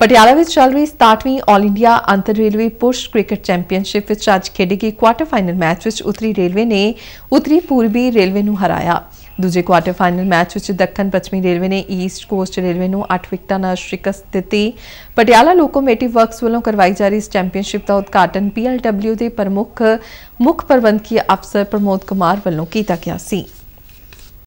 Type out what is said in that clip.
ਪਟਿਆਲਾ ਵਿੱਚ ਚੱਲ ਰਹੀ 67ਵੀਂ 올 ਇੰਡੀਆ ਅੰਤਰ ਰੇਲਵੇ ਪੁਰਸ਼ ਕ੍ਰਿਕਟ ਚੈਂਪੀਅਨਸ਼ਿਪ ਵਿੱਚ ਅੱਜ ਖੇਡੇ ਗਏ ਕੁਆਟਰ ਫਾਈਨਲ ਮੈਚ ਵਿੱਚ ਉਤਰੀ ਰੇਲਵੇ ਨੇ ਉਤਰੀ ਪੂਰਬੀ ਰੇਲਵੇ ਨੂੰ ਹਰਾਇਆ ਦੂਜੇ ਕੁਆਟਰ ਫਾਈਨਲ ਮੈਚ ਵਿੱਚ ਦੱਖਣ ਪੱਛਮੀ ਰੇਲਵੇ ਨੇ ਈਸਟ ਕੋਸਟ ਰੇਲਵੇ ਨੂੰ 8 ਵਿਕਟਾਂ ਨਾਲ ਸ਼ਿਕਸਤ ਦਿੱਤੀ ਪਟਿਆਲਾ ਲੋਕੋਮੋਟਿਵ ਵਰਕਸ ਵੱਲੋਂ ਕਰਵਾਈ ਜਾ ਰਹੀ ਇਸ ਚੈਂਪੀਅਨਸ਼ਿਪ ਦਾ ਉਦਘਾਟਨ ਪੀਐਲਡਬਲਯੂ ਦੇ ਪ੍ਰਮੁੱਖ ਮੁੱਖ ਪ੍ਰਬੰਧਕੀ ਅਫਸਰ ਪ੍ਰਮੋਦ ਕੁਮਾਰ ਵੱਲੋਂ ਕੀਤਾ ਗਿਆ ਸੀ